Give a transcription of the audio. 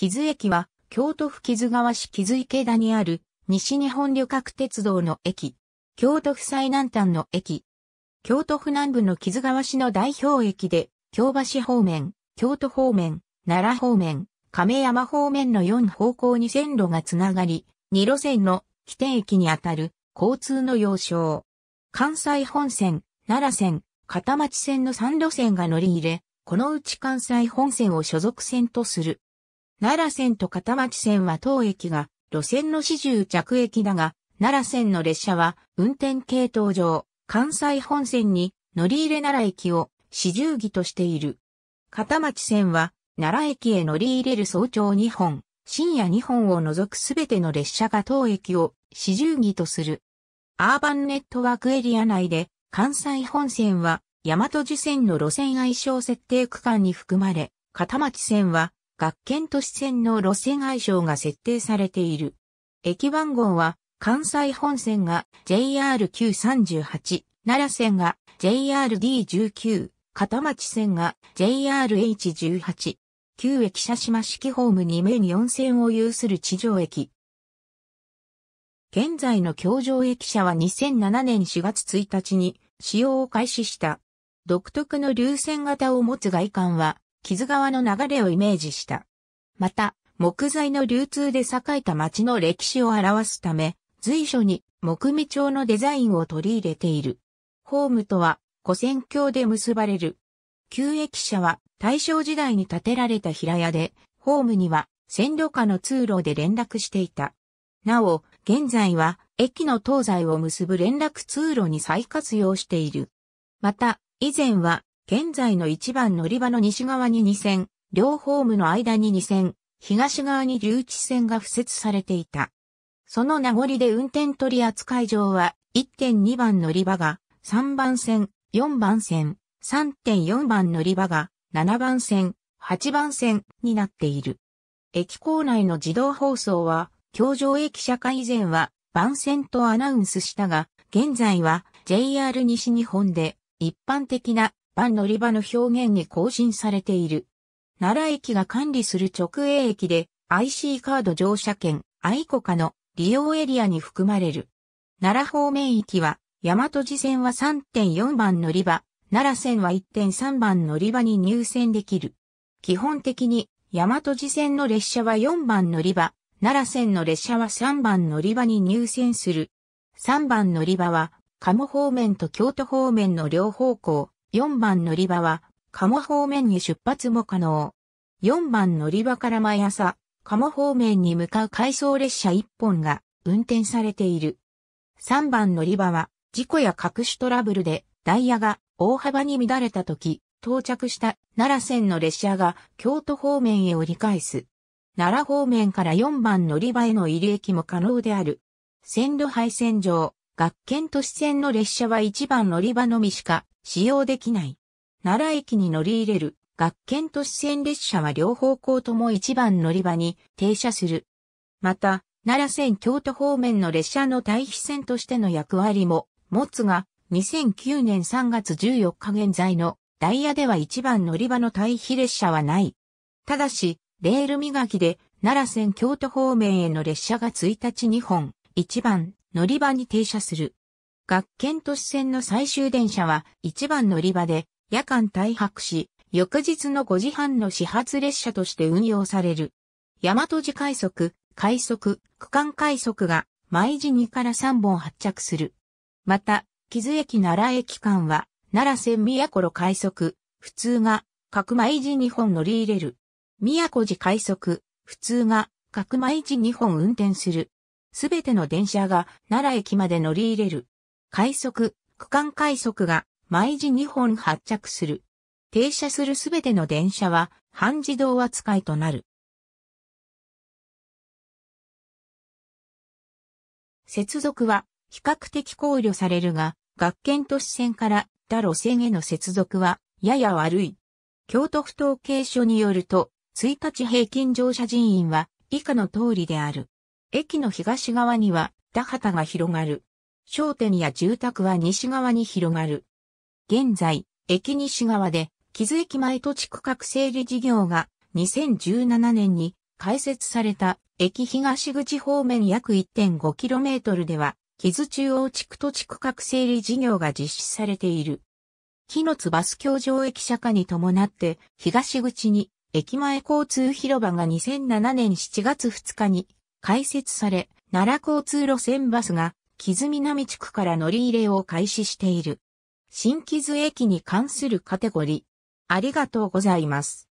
木津駅は、京都府木津川市木津池田にある、西日本旅客鉄道の駅。京都府最南端の駅。京都府南部の木津川市の代表駅で、京橋方面、京都方面、奈良方面、亀山方面の4方向に線路がつながり、2路線の起点駅にあたる交通の要衝。関西本線、奈良線、片町線の3路線が乗り入れ、このうち関西本線を所属線とする。奈良線と片町線は当駅が路線の始終着駅だが、奈良線の列車は運転系統上、関西本線に乗り入れ奈良駅を始終儀としている。片町線は奈良駅へ乗り入れる早朝2本、深夜2本を除くすべての列車が当駅を始終儀とする。アーバンネットワークエリア内で関西本線は大和路線の路線相性設定区間に含まれ、片町線は学研都市線の路線愛称が設定されている。駅番号は、関西本線が JR938、奈良線が JRD19、片町線が JRH18、旧駅舎島式ホーム2面4線を有する地上駅。現在の京上駅舎は2007年4月1日に使用を開始した。独特の流線型を持つ外観は木津川の流れをイメージした。また、木材の流通で栄えた町の歴史を表すため、随所に木目調のデザインを取り入れている。ホームとは、古戦橋で結ばれる。旧駅舎は大正時代に建てられた平屋で、ホームには線路下の通路で連絡していた。なお、現在は駅の東西を結ぶ連絡通路に再活用している。また、以前は現在の1番乗り場の西側に2線、両ホームの間に2線、東側に留置線が付設されていた。その名残で運転取扱い場は1.2番乗り場が3番線、4番線、3.4番乗り場が7番線、8番線になっている。駅構内の自動放送は、京上駅舎会以前は番線とアナウンスしたが、現在は JR 西日本で一般的な般乗り場の表現に更新されている。奈良駅が管理する直営駅で IC カード乗車券、愛子化の利用エリアに含まれる。奈良方面駅は、大和路線は3.4番乗り場、奈良線は1.3番乗り場に入線できる。基本的に、大和路線の列車は4番乗り場、奈良線の列車は3番乗り場に入線する。3番乗り場は、鴨方面と京都方面の両方向、4番乗り場は、鴨方面に出発も可能。4番乗り場から毎朝、鴨方面に向かう回送列車1本が運転されている。3番乗り場は、事故や各種トラブルでダイヤが大幅に乱れた時、到着した奈良線の列車が京都方面へ折り返す。奈良方面から4番乗り場への入り駅も可能である。線路配線上、学研都市線の列車は1番乗り場のみしか使用できない。奈良駅に乗り入れる学研都市線列車は両方向とも一番乗り場に停車する。また、奈良線京都方面の列車の対比線としての役割も持つが、2009年3月14日現在のダイヤでは一番乗り場の対比列車はない。ただし、レール磨きで奈良線京都方面への列車が1日2本、一番乗り場に停車する。学研都市線の最終電車は一番乗り場で夜間退泊し、翌日の5時半の始発列車として運用される。大和寺快速、快速、区間快速が毎時2から3本発着する。また、木津駅奈良駅間は奈良線宮古路快速、普通が各毎時2本乗り入れる。宮古寺快速、普通が各毎時2本運転する。すべての電車が奈良駅まで乗り入れる。快速、区間快速が毎時2本発着する。停車するすべての電車は半自動扱いとなる。接続は比較的考慮されるが、学研都市線から他路線への接続はやや悪い。京都府統計所によると、1日平均乗車人員は以下の通りである。駅の東側には田畑が広がる。商店や住宅は西側に広がる。現在、駅西側で、木津駅前土地区画整理事業が2017年に開設された駅東口方面約 1.5km では、木津中央地区土地区画整理事業が実施されている。木の津バス橋上駅社下に伴って、東口に駅前交通広場が2007年7月2日に開設され、奈良交通路線バスが木津南地区から乗り入れを開始している。新木津駅に関するカテゴリー。ありがとうございます。